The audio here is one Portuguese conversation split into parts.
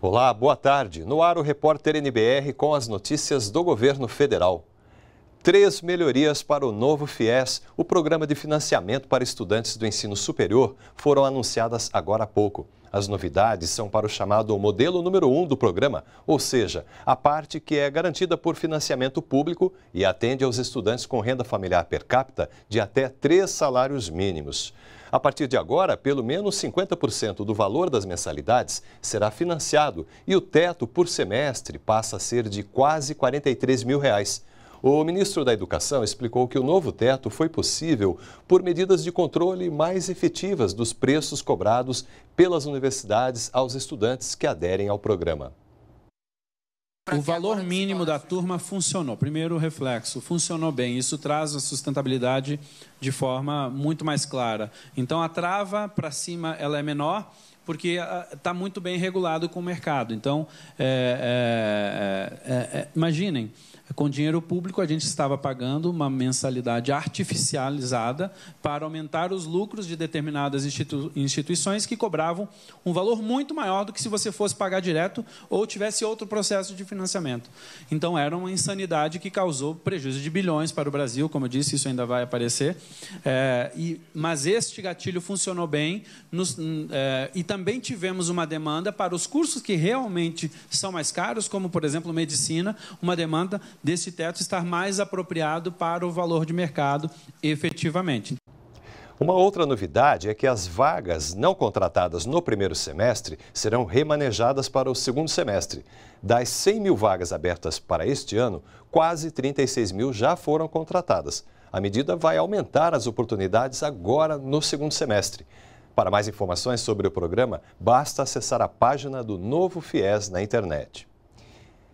Olá, boa tarde. No ar o repórter NBR com as notícias do governo federal. Três melhorias para o novo FIES, o programa de financiamento para estudantes do ensino superior, foram anunciadas agora há pouco. As novidades são para o chamado modelo número 1 um do programa, ou seja, a parte que é garantida por financiamento público e atende aos estudantes com renda familiar per capita de até três salários mínimos. A partir de agora, pelo menos 50% do valor das mensalidades será financiado e o teto por semestre passa a ser de quase R$ 43 mil. Reais. O ministro da Educação explicou que o novo teto foi possível por medidas de controle mais efetivas dos preços cobrados pelas universidades aos estudantes que aderem ao programa. O valor mínimo da turma funcionou. Primeiro reflexo, funcionou bem. Isso traz a sustentabilidade de forma muito mais clara. Então a trava para cima ela é menor porque está ah, muito bem regulado com o mercado. Então, é é, é, é, é, imaginem, com dinheiro público a gente estava pagando uma mensalidade artificializada para aumentar os lucros de determinadas institu instituições que cobravam um valor muito maior do que se você fosse pagar direto ou tivesse outro processo de financiamento. Então, era uma insanidade que causou prejuízo de bilhões para o Brasil, como eu disse, isso ainda vai aparecer. É, e, mas este gatilho funcionou bem nos, e também tivemos uma demanda para os cursos que realmente são mais caros, como, por exemplo, medicina, uma demanda desse teto estar mais apropriado para o valor de mercado efetivamente. Uma outra novidade é que as vagas não contratadas no primeiro semestre serão remanejadas para o segundo semestre. Das 100 mil vagas abertas para este ano, quase 36 mil já foram contratadas. A medida vai aumentar as oportunidades agora no segundo semestre. Para mais informações sobre o programa, basta acessar a página do Novo FIES na internet.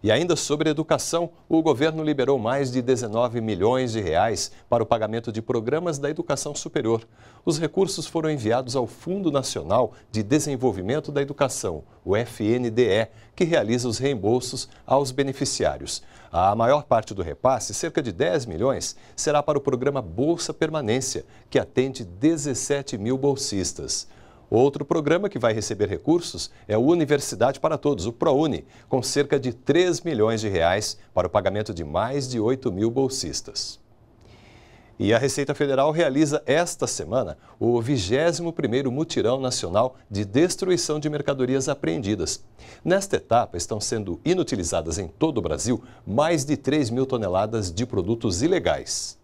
E ainda sobre educação, o governo liberou mais de 19 milhões de reais para o pagamento de programas da educação superior. Os recursos foram enviados ao Fundo Nacional de Desenvolvimento da Educação, o FNDE, que realiza os reembolsos aos beneficiários. A maior parte do repasse, cerca de 10 milhões, será para o programa Bolsa Permanência, que atende 17 mil bolsistas. Outro programa que vai receber recursos é o Universidade para Todos, o ProUni, com cerca de 3 milhões de reais para o pagamento de mais de 8 mil bolsistas. E a Receita Federal realiza esta semana o 21º Mutirão Nacional de Destruição de Mercadorias Apreendidas. Nesta etapa, estão sendo inutilizadas em todo o Brasil mais de 3 mil toneladas de produtos ilegais.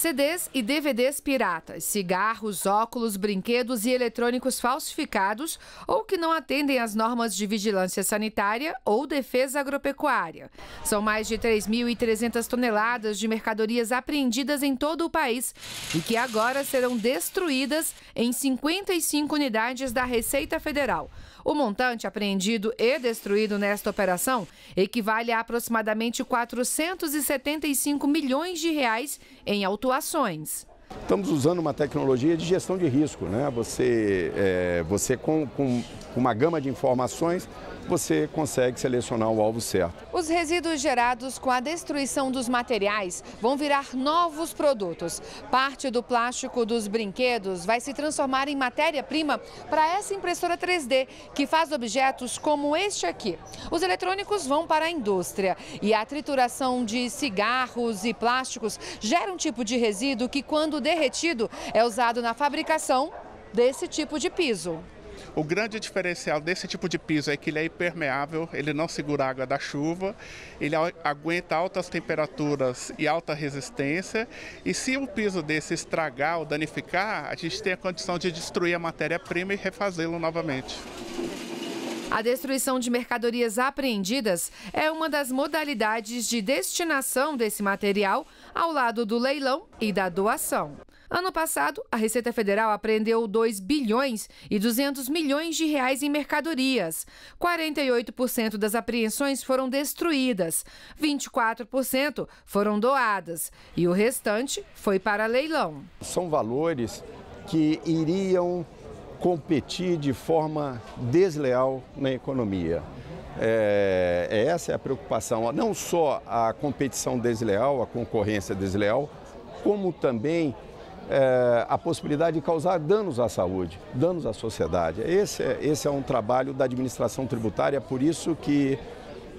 CDs e DVDs piratas, cigarros, óculos, brinquedos e eletrônicos falsificados ou que não atendem às normas de vigilância sanitária ou defesa agropecuária. São mais de 3.300 toneladas de mercadorias apreendidas em todo o país e que agora serão destruídas em 55 unidades da Receita Federal. O montante apreendido e destruído nesta operação equivale a aproximadamente 475 milhões de reais em autuárias Estamos usando uma tecnologia de gestão de risco, né? Você, é, você com, com uma gama de informações, você consegue selecionar o alvo certo. Os resíduos gerados com a destruição dos materiais vão virar novos produtos. Parte do plástico dos brinquedos vai se transformar em matéria-prima para essa impressora 3D, que faz objetos como este aqui. Os eletrônicos vão para a indústria e a trituração de cigarros e plásticos gera um tipo de resíduo que, quando derretido, é usado na fabricação desse tipo de piso. O grande diferencial desse tipo de piso é que ele é impermeável, ele não segura água da chuva, ele aguenta altas temperaturas e alta resistência. E se um piso desse estragar ou danificar, a gente tem a condição de destruir a matéria-prima e refazê-lo novamente. A destruição de mercadorias apreendidas é uma das modalidades de destinação desse material ao lado do leilão e da doação. Ano passado, a Receita Federal apreendeu 2 bilhões e 200 milhões de reais em mercadorias. 48% das apreensões foram destruídas, 24% foram doadas e o restante foi para leilão. São valores que iriam competir de forma desleal na economia. É, é, essa é a preocupação, não só a competição desleal, a concorrência desleal, como também é, a possibilidade de causar danos à saúde, danos à sociedade. Esse é, esse é um trabalho da administração tributária, por isso que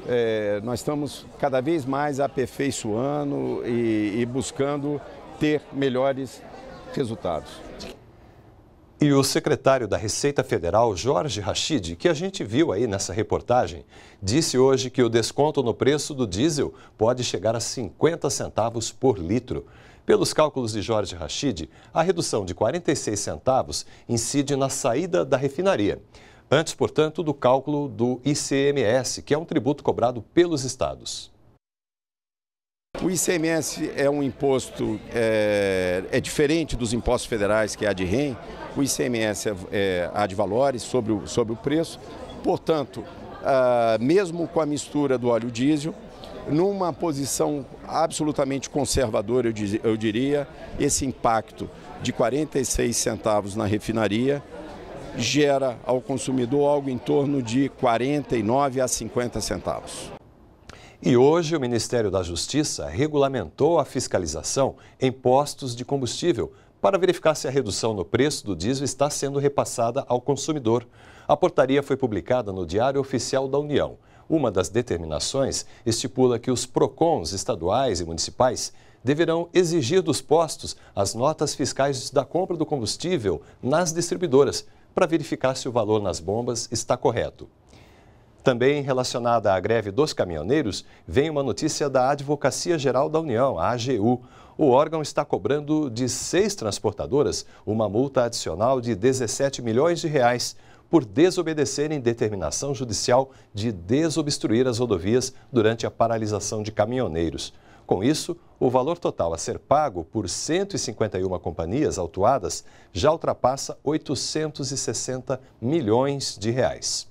é, nós estamos cada vez mais aperfeiçoando e, e buscando ter melhores resultados. E o secretário da Receita Federal, Jorge Rachid, que a gente viu aí nessa reportagem, disse hoje que o desconto no preço do diesel pode chegar a 50 centavos por litro. Pelos cálculos de Jorge Rachid, a redução de 46 centavos incide na saída da refinaria, antes, portanto, do cálculo do ICMS, que é um tributo cobrado pelos estados. O ICMS é um imposto, é, é diferente dos impostos federais, que é a de REM. O ICMS é, é a de valores sobre o, sobre o preço. Portanto, ah, mesmo com a mistura do óleo diesel, numa posição absolutamente conservadora, eu, diz, eu diria, esse impacto de 46 centavos na refinaria gera ao consumidor algo em torno de 49 a 50 centavos. E hoje o Ministério da Justiça regulamentou a fiscalização em postos de combustível para verificar se a redução no preço do diesel está sendo repassada ao consumidor. A portaria foi publicada no Diário Oficial da União. Uma das determinações estipula que os PROCONs estaduais e municipais deverão exigir dos postos as notas fiscais da compra do combustível nas distribuidoras para verificar se o valor nas bombas está correto. Também relacionada à greve dos caminhoneiros, vem uma notícia da Advocacia Geral da União, a AGU. O órgão está cobrando de seis transportadoras uma multa adicional de 17 milhões de reais por desobedecerem determinação judicial de desobstruir as rodovias durante a paralisação de caminhoneiros. Com isso, o valor total a ser pago por 151 companhias autuadas já ultrapassa 860 milhões de reais.